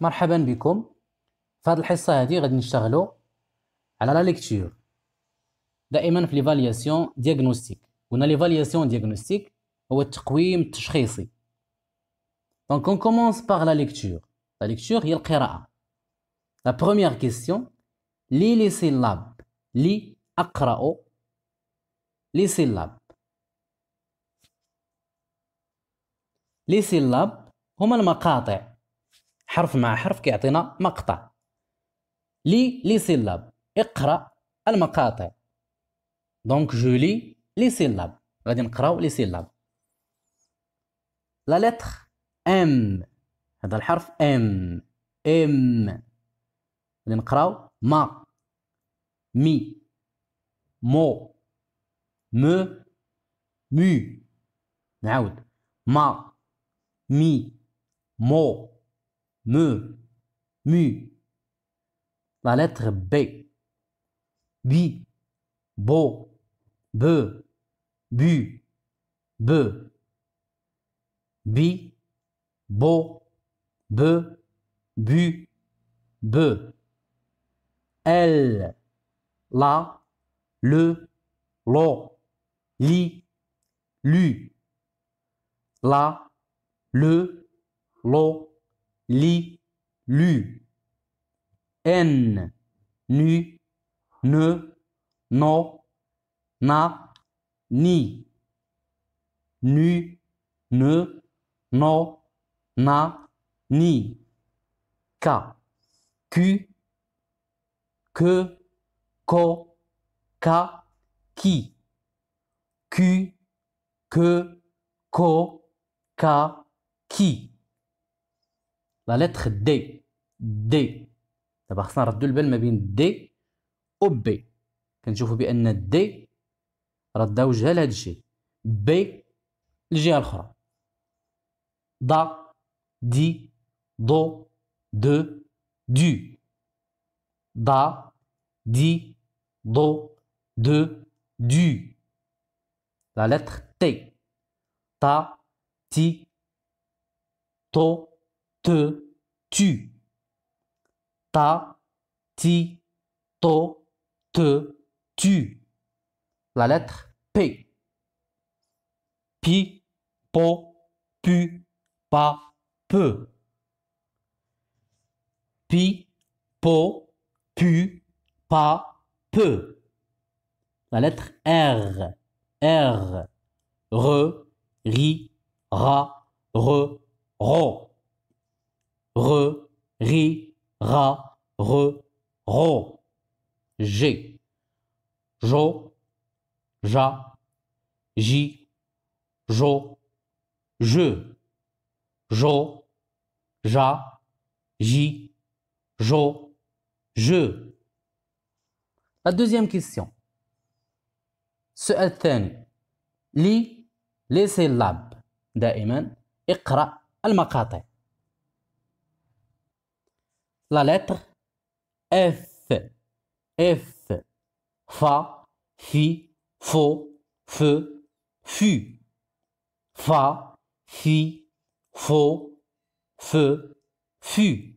مرحبا بكم في هذه الحصه هذه غادي نشتغلوا على لا ليكتور دائما في ليفالياسيون دياغنوستيك قلنا ليفالياسيون دياغنوستيك هو التقويم التشخيصي دونك اون كومونس باغ لا ليكتور لا ليكتور هي القراءه لا بروميير كيسيون لي لي سيلاب لي اقرا لي سيلاب لي سيلاب هما المقاطع حرف مع حرف كيعطينا مقطع لي لي سيلاب اقرا المقاطع دونك جو لي لي سيلاب غادي نقراو لي سيلاب لا لتر ام هذا الحرف ام ام غادي نقراو ما مي مو مو مو نعاود ما مي مو me, mu. La lettre B. Bi, bo, be, bu, be. Bi, bo, be, bu, be. Elle, la, le, lo li, lu. La, le, lo li, lu. N, nu, ne, no, na, ni. Nu, ne, no, na, ni. K, Q, que, ko, ka, KI, Q, que, ko, ka, qui. لا لتر دي دي دابا خصنا نردو البال ما بين دي و بي كنشوفو بان دي ردها وجهها لهاد الشيء بي الجهه الاخرى دا دي دو دو دو دا دي دو دو دو لا لتر تي تا تي تو te, tu. Ta, ti, to, te, tu. La lettre P. Pi, po, pu, pa, peu. Pi, po, pu, pa, peu. La lettre R. R. Re, ri, ra, re, ro re, ri, ra, re, ro. G. Jo, ja, ji, jo, je. Jo, ja, ji, jo, je. La deuxième question. سؤال les لي لي سيلاب دائما al المقاطع la lettre F. F. Fa, fi, fo, feu, fu. Fa, fi, fo, feu, فو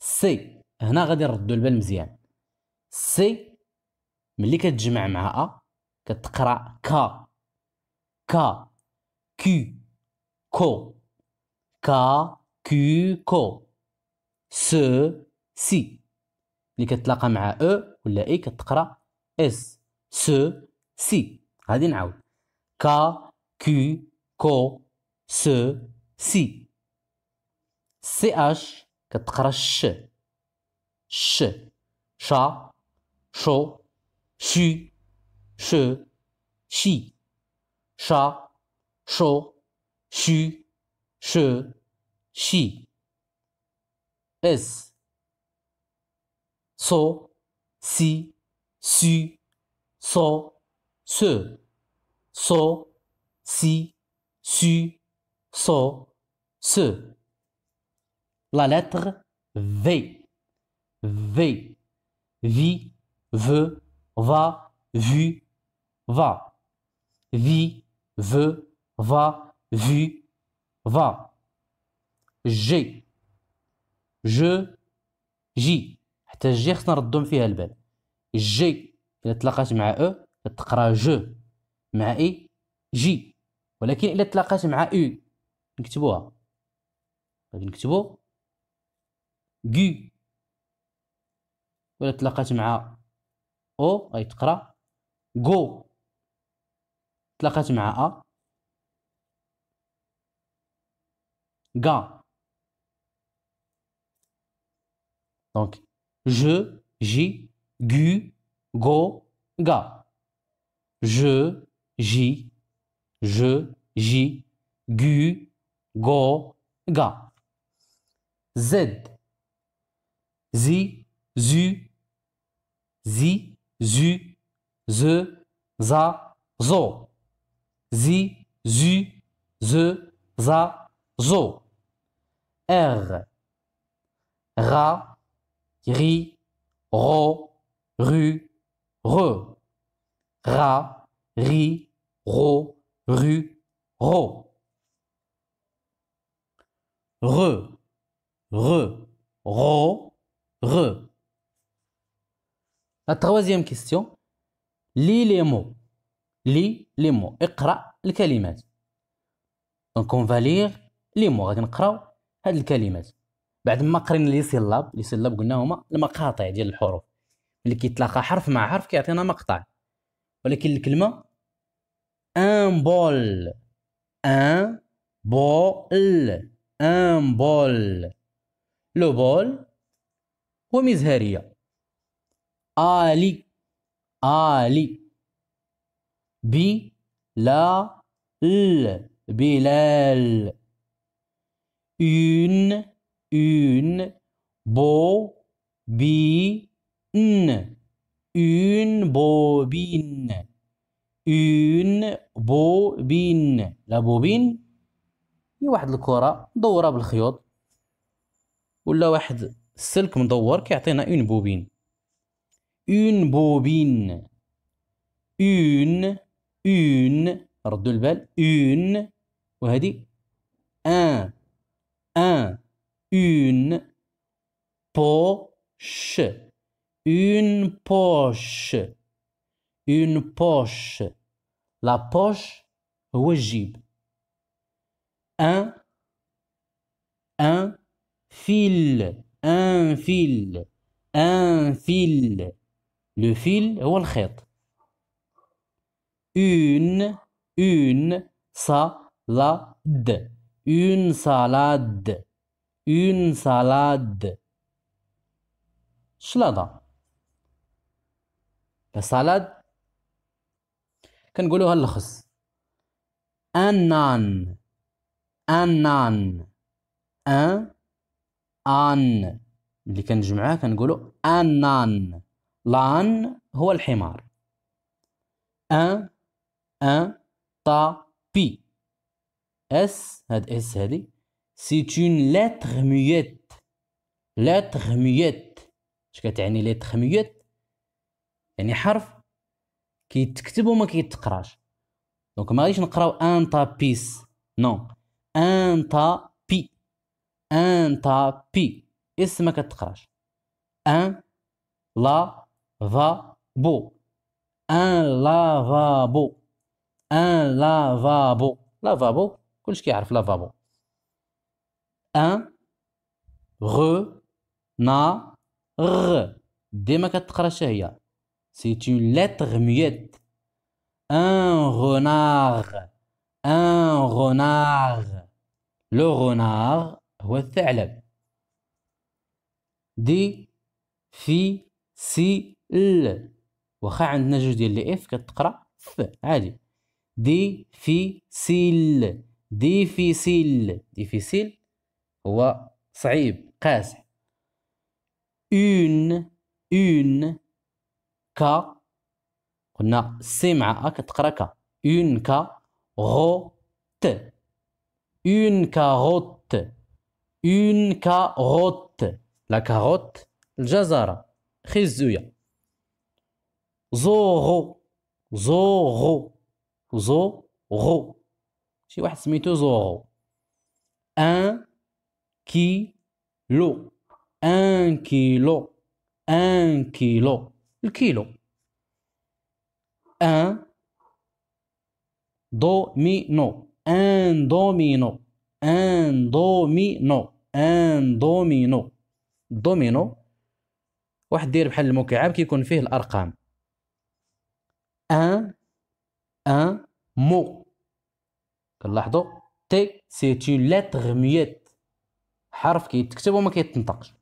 سي هنا غادي نردو البال مزيان سي ملي كتجمع مع ا كتقرا كا كا كو. كو كا كو. كو سو سي اللي كتلاقى مع او ولا اي كتقرا اس سو سي غادي نعاود كا كي كو سو سي سي اش كتقرا ش ش شا شو شي شو شي شا شو شي شو شي S. So, si, su, so, se. So, si, su, so, ce La lettre V. V. Vi, ve, va, vu, va. Vi, ve, va, vu, va. G. جو جي حتى جي خصنا نردو فيها البال جي إلا تلاقات مع أو تقرا جو مع إي جي ولكن إلا تلاقات مع أو نكتبوها غادي نكتبو جي ولا تلاقات مع او غادي تقرا جو تلاقات مع ا غا Donc, je, j, gu, go, ga. Je, j, je, j, gu, go, ga. Z, zi, zu, zi, zu, ze, za, zo. Zi, zu, ze, za, zo. R, ra, ri, ro, ru, re. Ra, ri, ro, ru, ro. Re, re, ro, re. La troisième question. Lis les mots. Lis les mots. Écra les Donc on va lire les mots. On va lire les بعد ما قرينا لي سيلاب لي سيلاب قلنا هما المقاطع ديال الحروف اللي كيتلاقى حرف مع حرف كيعطينا مقطع ولكن الكلمه ان بول ان بول ان بول لو بول هو مزهريه الي الي بي لا ال بلال une une, beau, bi, une, une bobine, une bobine. La bobine هي واحد الكرة مدورة بالخيوط ولا واحد السلك مدور كيعطينا اون بوبين اون بوبين اون اون ردوا البال اون وهذه ان ان une poche, une poche, une poche. La poche, wajib. Un, un fil, un fil, un fil. Le fil, ou le Une, une salade, une salade. une salade شلاضة سالاد كنقولوها اللخص ان نان ان نان ان ان ملي كنجمعها كنقولو ان نان لان هو الحمار ان ان طا بي اس هاد اس هادي C'est une lettre muette. lettre muette. اش كتعني lettre muette يعني حرف كيتكتب وما كيتقراش دونك ما غاديش نقراو ان تا بيس نو ان تا بي ان تا بي اسم ما كتقراش ان لا فا بو ان بو ان فا بو كلش كيعرف لا بو ان غو نا غ ديما كتقرا هي سي اون لتر ميت ان غونار ان غونار لو غونار هو الثعلب دي في سي ال واخا عندنا جوج ديال لي اف كتقرا ف عادي دي في سيل ديفيسيل ديفيسيل هو صعيب قاسح اون اون كا قلنا سي مع ا أه، كتقرا كا اون كا غو ت اون ت اون ت لا كاروت الجزرة خزوية زورو زورو زورو شي واحد سميتو زورو ان كيلو ان كيلو ان كيلو الكيلو ان دومينو ان دومينو ان دومينو ان دومينو دومينو واحد داير بحال المكعب كيكون فيه الارقام ان ان مو كنلاحظوا تي سي تي لاتر ميت حرف كيتكتب وما كيتنطقش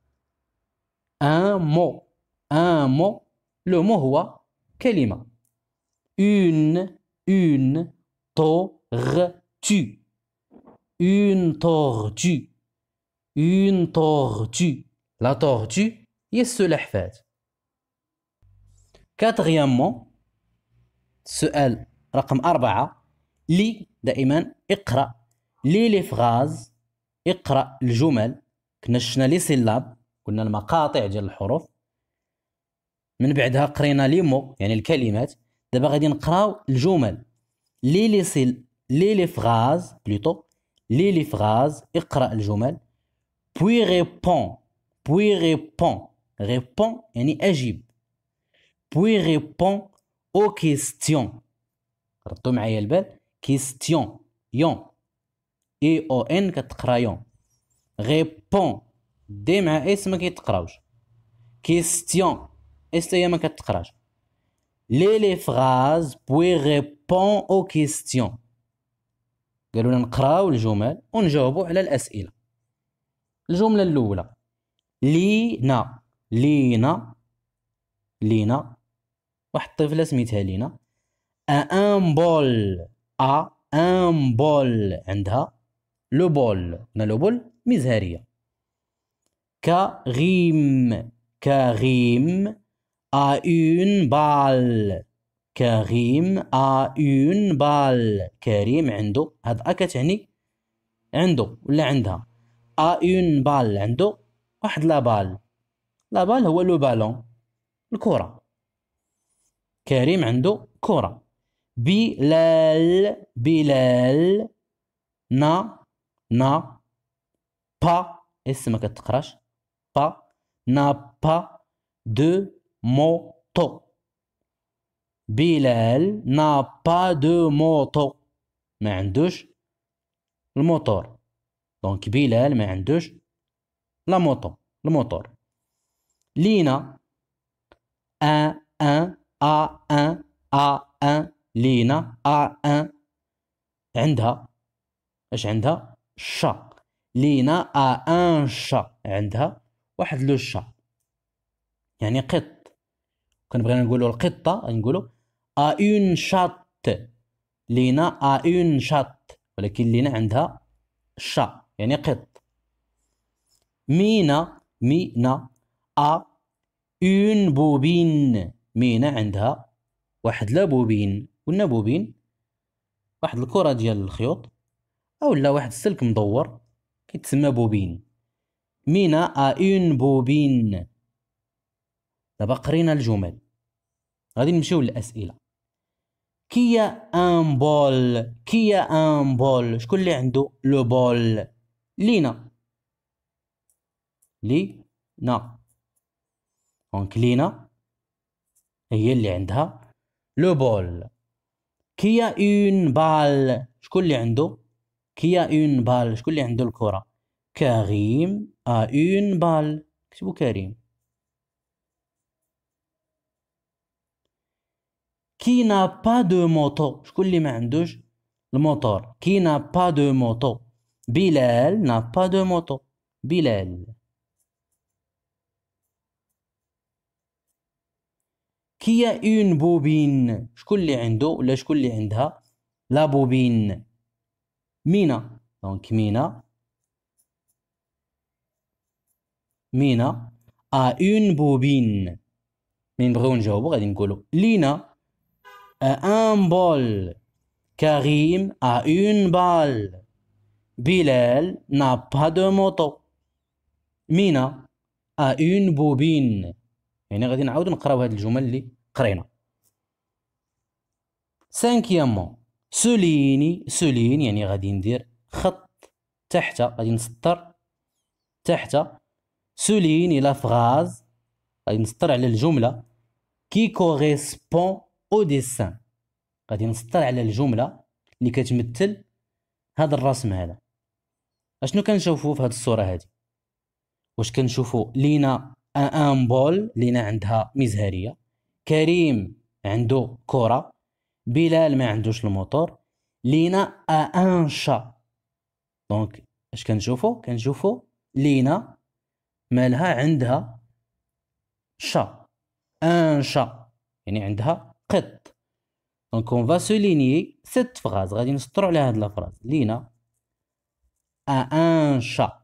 ان مو ان مو لو مو هو كلمه اون اون غ تو اون تو اون تو لا تو هي السلحفاة كاتغيامو السؤال رقم أربعة لي دائما اقرأ لي لي فغاز اقرا الجمل كنا شفنا لي سيلاب قلنا المقاطع ديال الحروف من بعدها قرينا لي مو يعني الكلمات دابا غادي نقراو الجمل لي لي سيل لي لي فغاز بلوتو لي لي فغاز اقرا الجمل بوي ريبون بوي ريبون ريبون يعني اجب بوي ريبون او كيستيون ردوا معايا البال كيستيون يون اي او ان كتقرا يوم غيبون دي مع اس ما كيتقراوش كيستيون اس هي ما كتقراش لي لي فراز بوي ريبون او كيستيون قالوا لنا نقراو الجمل ونجاوبوا على الاسئله الجمله الاولى لينا لينا لينا واحد الطفله سميتها لينا ان بول ا ان بول عندها لو بول هنا بول مزهرية كغيم كغيم أون بال كغيم أون بال كريم عنده هاد أ كتعني عنده ولا عندها أون بال عنده واحد لا بال لا بال هو لو بالون الكرة كريم عنده كرة بلال بلال نا نا با ما كتقراش با نا با دو موتو بلال نا با دو موتو ما عندوش الموتور دونك بلال ما عندوش لا موتو الموتور لينا ان ان ا ان ا ان لينا ا ان عندها اش عندها شا لينا ا ان شا عندها واحد لو شا يعني قط كنبغينا نقولوا القطه نقولوا ا اون شات لينا ا اون شات ولكن لينا عندها شا يعني قط مينا مينا ا اون بوبين مينا عندها واحد لا بوبين قلنا بوبين واحد الكره ديال الخيوط او لا واحد السلك مدور كيتسمى بوبين مينا ا اون بوبين دابا قرينا الجمل غادي نمشيو للاسئله كيا ان بول كيا ان بول شكون اللي عنده لو بول لينا لينا دونك لينا هي اللي عندها لو بول كيا اون بال شكون اللي عنده كيا اون بال شكون اللي عنده الكره كريم ا آه، اون بال كتبوا كريم كي نا با دو موتو شكون اللي ما عندوش الموتور كي نا با دو موتو بلال نا با دو موتو بلال كي اون بوبين شكون اللي عنده ولا شكون اللي عندها لا بوبين مينا دونك مينا مينا ا اون بوبين من بغيو نجاوبو غادي نقولو لينا ا ان بول كريم ا اون بال بلال نا با دو موطو مينا ا اون بوبين يعني غادي نعاود نقراو هاد الجمل اللي قرينا سانكيامون سوليني سولين يعني غادي ندير خط تحت غادي نسطر تحت سوليني لا فغاز غادي نسطر على الجملة كي كوريسبون او ديسان غادي نسطر على الجملة اللي كتمثل هذا الرسم هذا اشنو كنشوفو في هذه الصورة هذه واش كنشوفو لينا ان بول لينا عندها مزهرية كريم عنده كرة بلال ما عندوش الموتور لينا ان شا دونك اش كنشوفو كنشوفو لينا مالها عندها شا ان شا يعني عندها قط دونك اون فا سوليني ست فراز غادي نسطرو على هاد لافراز لينا ان شا